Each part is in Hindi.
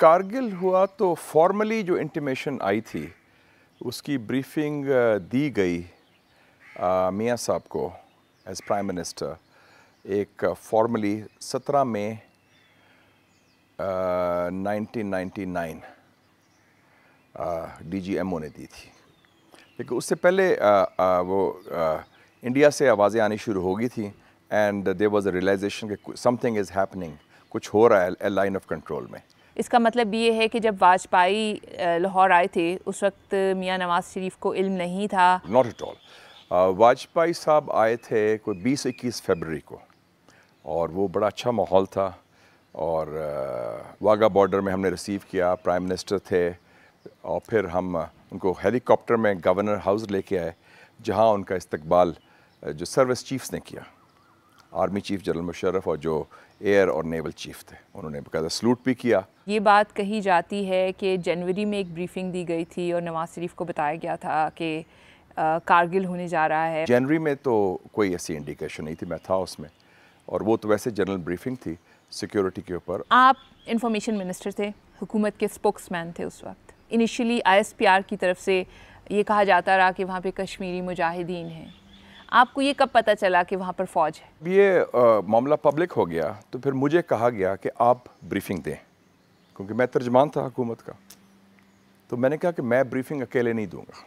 कारगिल हुआ तो फॉर्मली जो इंटीमेशन आई थी उसकी ब्रीफिंग uh, दी गई uh, मियाँ साहब को एज प्राइम मिनिस्टर एक फॉर्मली uh, 17 मई नाइन्टी नाइन ने दी थी लेकिन उससे पहले आ, आ, वो आ, इंडिया से आवाज़ें आनी शुरू हो गई थी and there was a realization कि समथिंग इज़ हैपनिंग कुछ हो रहा है लाइन ऑफ कंट्रोल में इसका मतलब ये है कि जब वाजपेयी लाहौर आए थे उस वक्त मियाँ नवाज शरीफ को इल्म नहीं था नॉट एट ऑल वाजपेयी साहब आए थे कोई बीस इक्कीस फेबररी को और वो बड़ा अच्छा माहौल था और वाघा बॉर्डर में हमने रिसीव किया प्राइम मिनिस्टर थे और फिर हम उनको हेलीकॉप्टर में गवर्नर हाउस लेके आए जहाँ उनका इस्तकबाल जो सर्विस चीफ्स ने किया आर्मी चीफ जनरल मुशरफ और जो एयर और नेवल चीफ थे उन्होंने बकायदा सलूट भी किया ये बात कही जाती है कि जनवरी में एक ब्रीफिंग दी गई थी और नवाज़ शरीफ को बताया गया था कि कारगिल होने जा रहा है जनवरी में तो कोई ऐसी इंडिकेशन नहीं थी मैं था उसमें और वो तो वैसे जनरल ब्रीफिंग थी सिक्योरिटी के ऊपर आप इंफॉर्मेशन मिनिस्टर थे हुकूमत के स्पोक्समैन थे उस वक्त इनिशियली आर की तरफ से ये कहा जाता रहा कि वहाँ पे कश्मीरी मुजाहिदीन हैं आपको ये कब पता चला कि वहाँ पर फौज है ये मामला पब्लिक हो गया तो फिर मुझे कहा गया कि आप ब्रीफिंग दें क्योंकि मैं तर्जमान था हुकूमत का तो मैंने कहा कि मैं ब्रीफिंग अकेले नहीं दूंगा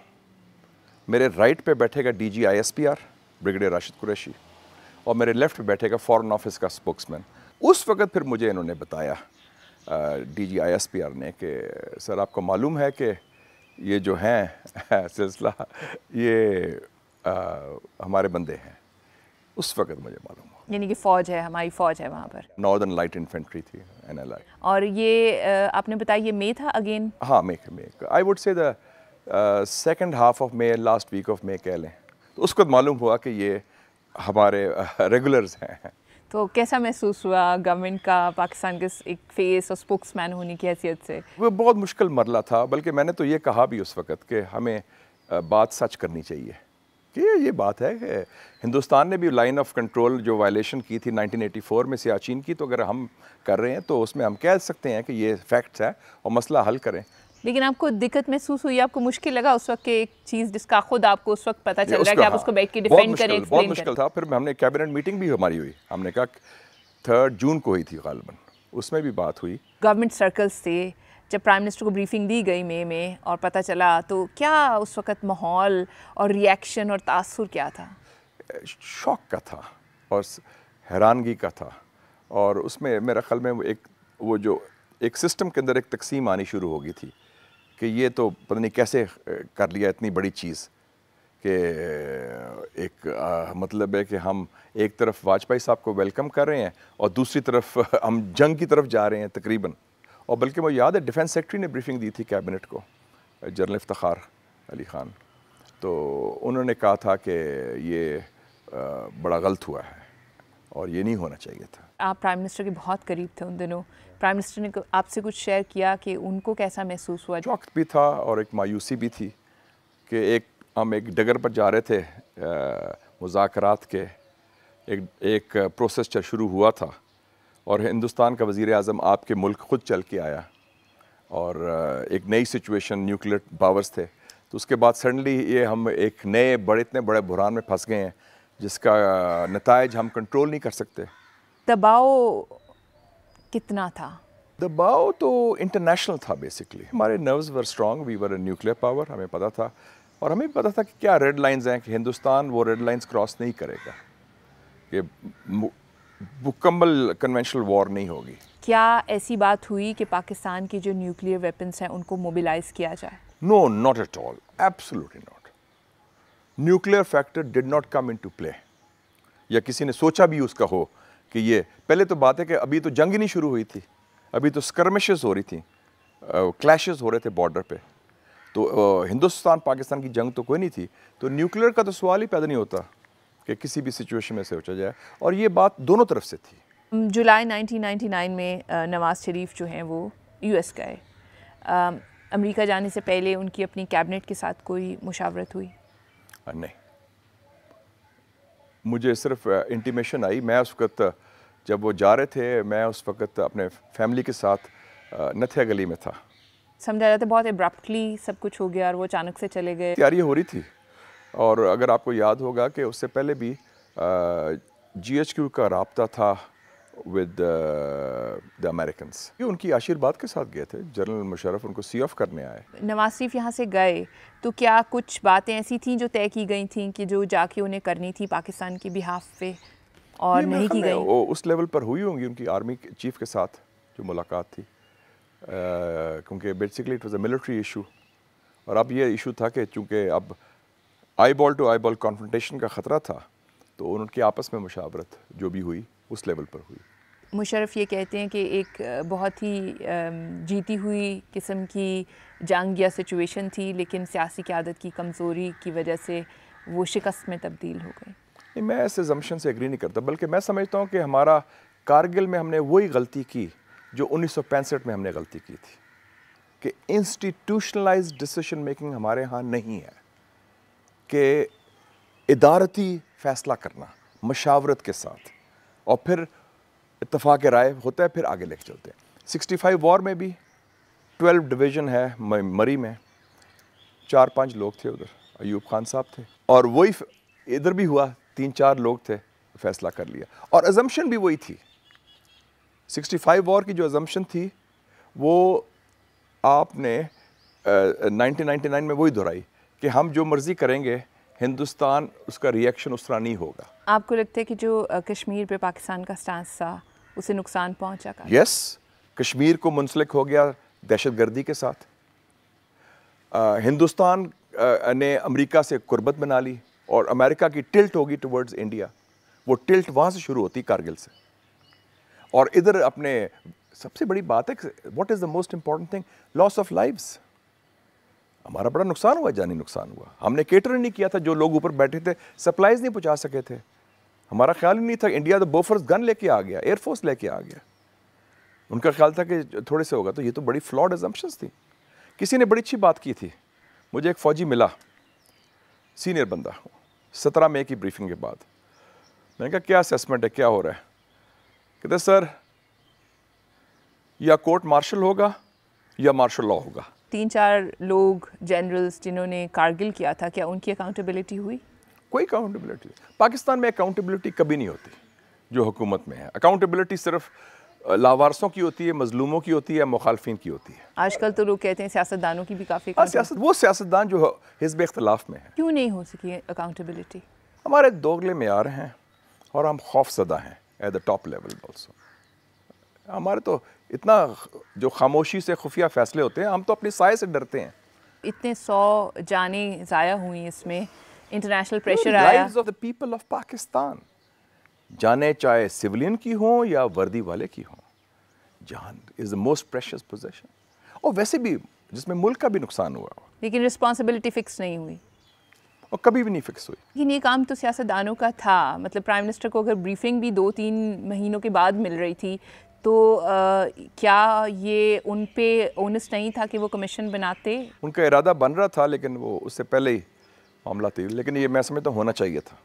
मेरे राइट पे बैठेगा D G I S P R brigadier Rashid Qureshi और मेरे लेफ्ट पे बैठेगा फॉरेन ऑफिस का स्पोक्समैन उस वक़्त फिर मुझे इन्होंने बताया D G I S P R ने कि सर आपको मालूम है कि ये जो हैं सिलसिला ये आ, हमारे बंदे हैं उस वक्त मुझे मालूम हुआ यानी कि फ़ौज है हमारी फ़ौज है वहाँ पर नॉर्दर्न लाइट इन्फेंट्री थी एन एल आई और ये आपने बताया ये मे था अगेन हाँ May May I would say second half of May last week of May कह लें तो उसको मालूम हुआ कि ये हमारे रेगुलर्स हैं तो कैसा महसूस हुआ गवर्नमेंट का पाकिस्तान के एक फेस और स्पोक्समैन होने की हैसियत से वो बहुत मुश्किल मरला था बल्कि मैंने तो ये कहा भी उस वक्त कि हमें बात सच करनी चाहिए कि ये बात है कि हिंदुस्तान ने भी लाइन ऑफ कंट्रोल जो वायलेशन की थी 1984 में सियाचिन की तो अगर हम कर रहे हैं तो उसमें हम कह सकते हैं कि ये फैक्ट्स है और मसला हल करें लेकिन आपको दिक्कत महसूस हुई आपको मुश्किल लगा उस वक्त एक चीज़ जिसका खुद आपको उस वक्त पता चल रहा है कि आप उसको बैठ के डिफेंड करें बहुत मुश्किल था फिर हमने कैबिनेट मीटिंग भी हमारी हुई हमने कहा थर्ड जून को ही थी गालबन उसमें भी बात हुई गवर्नमेंट सर्कल्स से जब प्राइम मिनिस्टर को ब्रीफिंग दी गई मई में और पता चला तो क्या उस वक्त माहौल और रिएक्शन और तासुर क्या था शौक का था और हैरानगी का था और उसमें मेरा ख्याल में वो एक वो जो एक सिस्टम के अंदर एक तकसीम आनी शुरू हो गई थी कि ये तो पता नहीं कैसे कर लिया इतनी बड़ी चीज़ कि एक आ, मतलब है कि हम एक तरफ वाजपेयी साहब को वेलकम कर रहे हैं और दूसरी तरफ हम जंग की तरफ जा रहे हैं तकरीबन और बल्कि मुझे याद है डिफेंस सेक्रेटरी ने ब्रीफिंग दी थी कैबिनेट को जनरल इफ्तार अली ख़ान तो उन्होंने कहा था कि ये बड़ा गलत हुआ है और ये नहीं होना चाहिए था आप प्राइम मिनिस्टर के बहुत करीब थे उन दिनों प्राइम मिनिस्टर ने आपसे कुछ शेयर किया कि उनको कैसा महसूस हुआ वक्त भी था और एक मायूसी भी थी कि एक हम एक डगर पर जा रहे थे मुजाकरात के एक एक प्रोसेस शुरू हुआ था और हिंदुस्तान का वज़ी अजम आपके मुल्क ख़ुद चल के आया और एक नई सिचुएशन न्यूक्लियर पावर्स थे तो उसके बाद सडनली ये हम एक नए बड़े इतने बड़े बुरान में फंस गए हैं जिसका नतज हम कंट्रोल नहीं कर सकते दबाव कितना था दबाव तो इंटरनेशनल था बेसिकली हमारे nerves were strong we were nuclear power हमें पता था और हमें पता था कि क्या रेड लाइंस हैं कि हिंदुस्तान वो रेड लाइंस क्रॉस नहीं करेगा कि मुकम्मल कन्वेंशनल वॉर नहीं होगी क्या ऐसी बात हुई कि पाकिस्तान की जो न्यूक्लियर वेपन्स हैं उनको मोबिलाइज किया जाए no not at all absolutely not nuclear factor did not come into play या किसी ने सोचा भी उसका हो कि ये पहले तो बात है कि अभी तो जंग ही नहीं शुरू हुई थी अभी तो स्कर्मिशेस हो रही थी क्लैशेस हो रहे थे बॉर्डर पे तो हिंदुस्तान पाकिस्तान की जंग तो कोई नहीं थी तो न्यूक्लियर का तो सवाल ही पैदा नहीं होता कि किसी भी सिचुएशन में से सोचा जाए और ये बात दोनों तरफ से थी जुलाई 1999 में नवाज़ शरीफ जो हैं वो यूएस गए अमेरिका जाने से पहले उनकी अपनी कैबिनेट के साथ कोई मुशावरत हुई नहीं मुझे सिर्फ इंटीमेशन आई मैं उस वक्त जब वो जा रहे थे मैं उस वक्त अपने फैमिली के साथ नथिया गली में था समझा जाता बहुत एब्रप्टली सब कुछ हो गया और वो अचानक से चले गए तैयारी हो रही थी और अगर आपको याद होगा कि उससे पहले भी जी एच क्यू का रबता था विद द अमेरिकन ये उनकी आशीर्वाद के साथ गए थे जनरल मुशरफ उनको सी ऑफ करने आए नवाज शरीफ यहाँ से गए तो क्या कुछ बातें ऐसी थी जो तय की गई थी कि जो जाके उन्हें करनी थी पाकिस्तान की बिहाफ पे और नहीं की गई वो उस लेवल पर हुई होंगी उनकी आर्मी चीफ के साथ जो मुलाकात थी क्योंकि basically it was a military issue और अब ये इशू था कि चूँकि अब eyeball to eyeball confrontation का ख़तरा था तो उनकी आपस में मुशावरत जो भी हुई उस लेवल पर हुई मुशरफ ये कहते हैं कि एक बहुत ही जीती हुई किस्म की जंग या सिचुएशन थी लेकिन सियासी क्यादत की कमज़ोरी की वजह से वो शिकस्त में तब्दील हो गई नहीं मैं ऐसे जमशन से एग्री नहीं करता बल्कि मैं समझता हूँ कि हमारा कारगिल में हमने वही गलती की जो उन्नीस में हमने गलती की थी कि इंस्टीट्यूशनलाइज डिसीशन मेकिंग हमारे यहाँ नहीं है कि इदारती फ़ैसला करना मशावरत के साथ और फिर इतफाक़ राय होता है फिर आगे लेके चलते हैं सिक्सटी फाइव वॉर में भी ट्वेल्व डिवीज़न है मरी में चार पांच लोग थे उधर अयूब खान साहब थे और वही इधर भी हुआ तीन चार लोग थे फैसला कर लिया और अजम्पन भी वही थी 65 वॉर की जो अजम्पन थी वो आपने नाइनटीन uh, 1999 में वही दोहराई कि हम जो मर्ज़ी करेंगे हिंदुस्तान उसका रिएक्शन उस तरह नहीं होगा आपको लगता है कि जो कश्मीर पे पाकिस्तान का स्टांस था उसे नुकसान पहुंचा यस yes, कश्मीर को मुंसलिक हो गया दहशत गर्दी के साथ आ, हिंदुस्तान आ, ने अमेरिका से कुर्बत बना ली और अमेरिका की टिल्ट होगी टुवर्ड्स इंडिया वो टिल्ट वहाँ से शुरू होती कारगिल से और इधर अपने सबसे बड़ी बात है what is the most important thing loss of lives हमारा बड़ा नुकसान हुआ जानी नुकसान हुआ हमने केटर नहीं किया था जो लोग ऊपर बैठे थे सप्लाइज नहीं पहुँचा सके थे हमारा ख्याल ही नहीं था इंडिया तो बोफर्स गन लेके आ गया एयरफोर्स लेके आ गया उनका ख्याल था कि थोड़े से होगा तो ये तो बड़ी फ्लॉड एजम्पन्स थी किसी ने बड़ी अच्छी बात की थी मुझे एक फ़ौजी मिला सीनियर बंदा सत्रह मई की ब्रीफिंग के बाद मैंने कहा क्या असेसमेंट है क्या हो रहा है कहते सर या कोर्ट मार्शल होगा या मार्शल लॉ होगा तीन चार लोग जनरल्स जिन्होंने कारगिल किया था क्या उनकी अकाउंटेबिलिटी हुई कोई अकाउंटेबिलिटी पाकिस्तान में अकाउंटेबिलिटी कभी नहीं होती जो हुकूमत में है अकाउंटेबिलिटी सिर्फ लावारसों की होती है मजलूमों की होती है मुखालफी की होती है आजकल तो लोग कहते हैं सियासतदानों की भी काफ़ी हाँ, सियासत वो सियासतदान जो हिजब इख्तलाफ में है क्यों नहीं हो सकी अकाउंटेबिलिटी हमारे दोगले मैार हैं और हम खौफजदा हैं at the top level also हमारे तो इतना जो खामोशी से खुफिया फैसले होते हैं हम तो अपनी साय से डरते हैं इतने सौ जाने ज़ाया हुई इसमें इंटरनेशनल प्रेशर आया द पीपल ऑफ पाकिस्तान जाने चाहे सिविलियन की हों या वर्दी वाले की हों जान is the most precious possession और वैसे भी जिसमें मुल्क का भी नुकसान हुआ लेकिन रिस्पॉन्सिबिलिटी फिक्स नहीं हुई और कभी भी नहीं फिक्स हुई लेकिन ये काम तो सियासतदानों का था मतलब प्राइम मिनिस्टर को अगर ब्रीफिंग भी दो तीन महीनों के बाद मिल रही थी तो आ, क्या ये उन पे ओनस नहीं था कि वो कमीशन बनाते उनका इरादा बन रहा था लेकिन वो उससे पहले ही मामला थे लेकिन ये मैं समझता तो होना चाहिए था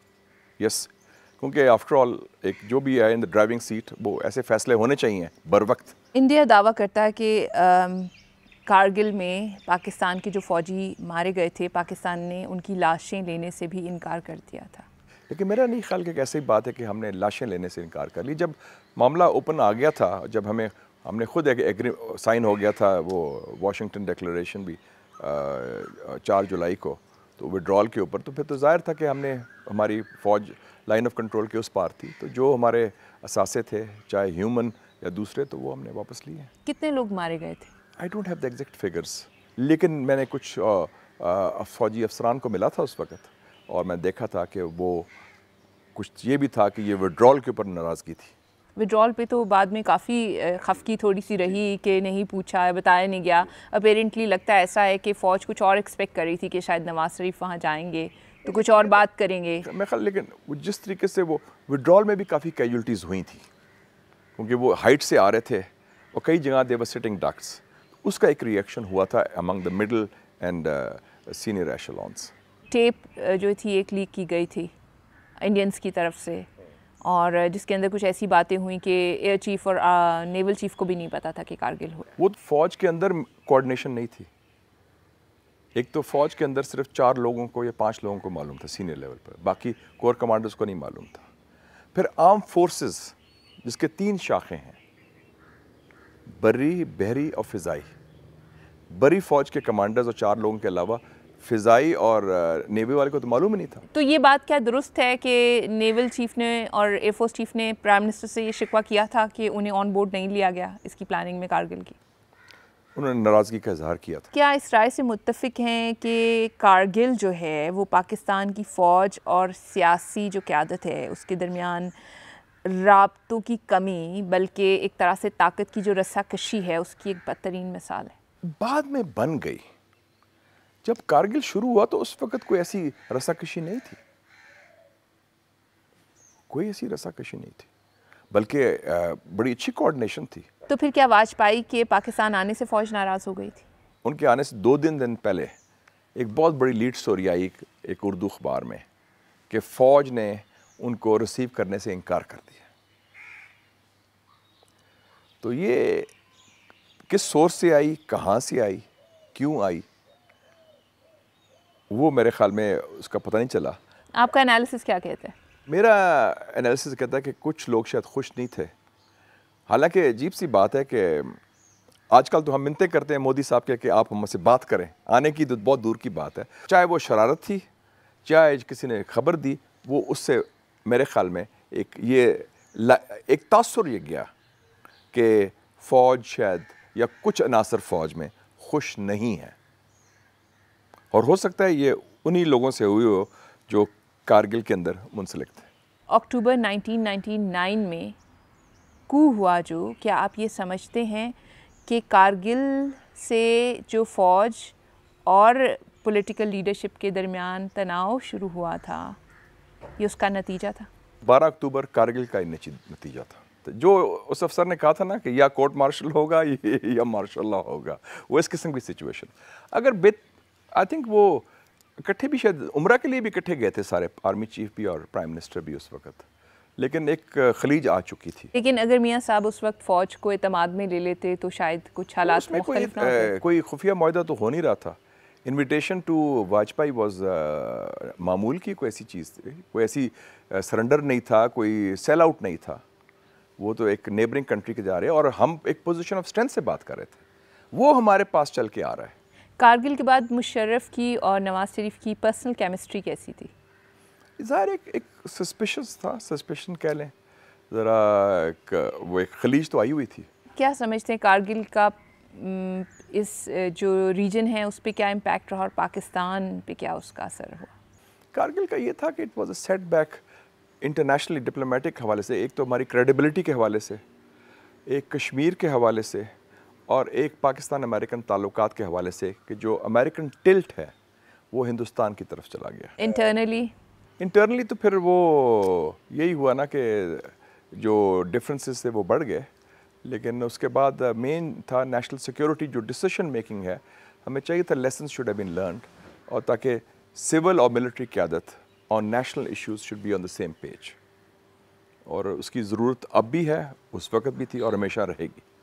यस क्योंकि आफ्टर ऑल एक जो भी है इन द ड्राइविंग सीट वो ऐसे फैसले होने चाहिए बर वक्त इंडिया दावा करता है कि आ, कारगिल में पाकिस्तान के जो फ़ौजी मारे गए थे पाकिस्तान ने उनकी लाशें लेने से भी इनकार कर दिया था लेकिन मेरा नहीं ख्याल कि एक ऐसी बात है कि हमने लाशें लेने से इनकार कर ली जब मामला ओपन आ गया था जब हमें हमने खुद एक एग्री साइन हो गया था वो वाशिंगटन डिक्लेरेशन भी चार जुलाई को तो विड्रॉल के ऊपर तो फिर तो जाहिर था कि हमने हमारी फ़ौज लाइन ऑफ कंट्रोल के उस पार थी तो जो हमारे असासे थे चाहे ह्यूमन या दूसरे तो वो हमने वापस लिए कितने लोग मारे गए थे I don't have the exact figures लेकिन मैंने कुछ फौजी अफसरान को मिला था उस वक्त और मैं देखा था कि वो कुछ ये भी था कि ये विड्रॉल के ऊपर नाराज़गी थी विड्रॉल पे तो बाद में काफ़ी खफकी थोड़ी सी रही कि नहीं पूछा बताया नहीं गया अपेरेंटली लगता ऐसा है कि फ़ौज कुछ और एक्सपेक्ट कर रही थी कि शायद नवाज़ शरीफ वहाँ जाएंगे तो कुछ और बात करेंगे मैं ख्याल लेकिन जिस तरीके से वो विड्रॉल में भी काफ़ी कैजुलटीज़ हुई थी क्योंकि वो हाइट से आ रहे थे और कई जगह देवर सिटिंग डक्ट्स उसका एक रिएक्शन हुआ था among the middle and senior echelons tape uh, जो थी एक लीक की गई थी इंडियंस की तरफ से और uh, जिसके अंदर कुछ ऐसी बातें हुई कि एयर चीफ और आ, नेवल चीफ को भी नहीं पता था कि कारगिल हो वो फौज के अंदर कोऑर्डिनेशन नहीं थी एक तो फौज के अंदर सिर्फ चार लोगों को या पांच लोगों को मालूम था सीनियर लेवल पर बाकी कोर कमांडर्स को नहीं मालूम था फिर आर्म फोर्सेस जिसके तीन शाखें हैं बरी बहरी और फिजाई बरी फौज के कमांडर्स और चार लोगों के अलावा फिजाई और नेवी वाले को तो मालूम ही नहीं था तो ये बात क्या दुरुस्त है कि नेवल चीफ ने और एयरफोर्स चीफ ने प्राइम मिनिस्टर से ये शिकवा किया था कि उन्हें ऑन बोर्ड नहीं लिया गया इसकी प्लानिंग में कारगिल की उन्होंने नाराज़गी का इजहार किया था क्या इस राय से मुतफिक हैं कि कारगिल जो है वो पाकिस्तान की फ़ौज और सियासी जो क्यादत है उसके दरमियान रबतों की कमी बल्कि एक तरह से ताकत की जो कशी है उसकी एक बदतरीन मिसाल है बाद में बन गई जब कारगिल शुरू हुआ तो उस वक़्त कोई ऐसी रसाकशी नहीं थी कोई ऐसी रसाकशी नहीं थी बल्कि बड़ी अच्छी कोऑर्डिनेशन थी तो फिर क्या वाजपेयी के पाकिस्तान आने से फ़ौज नाराज़ हो गई थी उनके आने से दो दिन दिन पहले एक बहुत बड़ी लीड स्टोरी आई एक, एक उर्दू अखबार में कि फ़ौज ने उनको रिसीव करने से इनकार कर दिया तो ये किस सोर्स से आई कहाँ से आई क्यों आई वो मेरे ख्याल में उसका पता नहीं चला आपका एनालिसिस क्या कहते हैं मेरा एनालिसिस कहता है कि कुछ लोग शायद खुश नहीं थे हालांकि अजीब सी बात है कि आजकल तो हम मिनते करते हैं मोदी साहब के कि आप हमसे बात करें आने की तो बहुत दूर की बात है चाहे वो शरारत थी चाहे किसी ने खबर दी वो उससे मेरे ख्याल में एक ये एक तासर ये गया कि फ़ौज शायद या कुछ अनासर फ़ौज में खुश नहीं है और हो सकता है ये उन्हीं लोगों से हुई हो जो कारगिल के अंदर मुंसलिक थे अक्टूबर 1999 में कू हुआ जो क्या आप ये समझते हैं कि कारगिल से जो फ़ौज और पॉलिटिकल लीडरशिप के दरमियान तनाव शुरू हुआ था ये उसका नतीजा था 12 अक्टूबर कारगिल का ही नतीजा था तो जो उस अफसर ने कहा था ना कि या कोर्ट मार्शल होगा या मार्शल लॉ होगा वो इस किस्म की सिचुएशन अगर आई थिंक वो इकट्ठे भी शायद उम्र के लिए भी इकट्ठे गए थे सारे आर्मी चीफ भी और प्राइम मिनिस्टर भी उस वक्त लेकिन एक खलीज आ चुकी थी लेकिन अगर मियाँ साहब उस वक्त फ़ौज को अतमाद में ले लेते तो शायद कुछ तो हालात में कोई कोई खुफिया माहा तो हो नहीं रहा था इनविटेशन टू वाजपेयी वॉज मामूल की कोई ऐसी चीज़ थी कोई ऐसी सरेंडर नहीं था कोई सेल आउट नहीं था वो तो एक नेबरिंग कंट्री के जा रहे और हम एक पोजिशन ऑफ स्ट्रेंथ से बात कर रहे थे वो हमारे पास चल के आ रहा है कारगिल के बाद मुशर्रफ की और नवाज़ शरीफ की पर्सनल केमिस्ट्री कैसी थी ज़ाहिर एक एक सस्पिशस था सस्पेशन कह लें ज़रा वो एक खलीज तो आई हुई थी क्या समझते हैं कारगिल का इस जो रीजन है उस पर क्या इम्पेक्ट रहा और पाकिस्तान पे क्या उसका असर हुआ कारगिल का ये था कि it was a setback internationally diplomatic हवाले से एक तो हमारी क्रेडिबिलिटी के हवाले से एक कश्मीर के हवाले से और एक पाकिस्तान अमेरिकन ताल्लुकात के हवाले से कि जो अमेरिकन टिल्ट है वो हिंदुस्तान की तरफ चला गया इंटरनली इंटरनली तो फिर वो यही हुआ ना कि जो डिफरेंसेस थे वो बढ़ गए लेकिन उसके बाद मेन था नेशनल सिक्योरिटी जो डिसीशन मेकिंग है हमें चाहिए था lesson should have been learn और ताकि सिविल और मिलिट्री क्यादत on national issues should be on the same page और उसकी ज़रूरत अब भी है उस वक्त भी थी और हमेशा रहेगी